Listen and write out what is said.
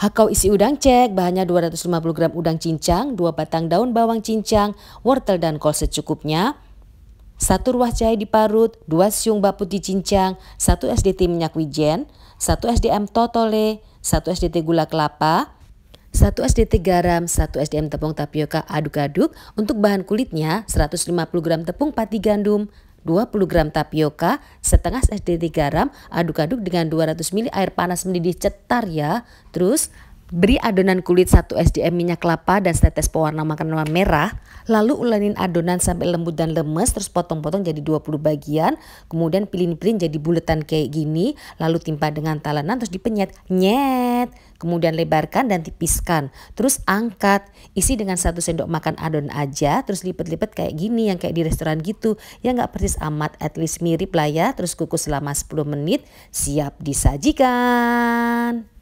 Hakau isi udang cek, bahannya 250 gram udang cincang, 2 batang daun bawang cincang, wortel dan kol secukupnya, 1 ruas jahe diparut, 2 siung baputi cincang, 1 SDT minyak wijen, 1 SDM totole, 1 SDT gula kelapa, 1 SDT garam, 1 SDM tepung tapioka aduk-aduk. Untuk bahan kulitnya, 150 gram tepung pati gandum, 20 gram tapioka, setengah sendok garam, aduk-aduk dengan 200 ml air panas mendidih cetar ya. Terus Beri adonan kulit 1 SDM minyak kelapa dan setetes pewarna makanan merah. Lalu ulenin adonan sampai lembut dan lemes, terus potong-potong jadi 20 bagian. Kemudian pilih-pilih jadi buletan kayak gini, lalu timpa dengan talenan terus dipenyet. Nyet kemudian lebarkan dan tipiskan. Terus angkat, isi dengan satu sendok makan adon aja, terus lipet-lipet kayak gini yang kayak di restoran gitu. Ya nggak persis amat, at least mirip lah ya. Terus kukus selama 10 menit, siap disajikan.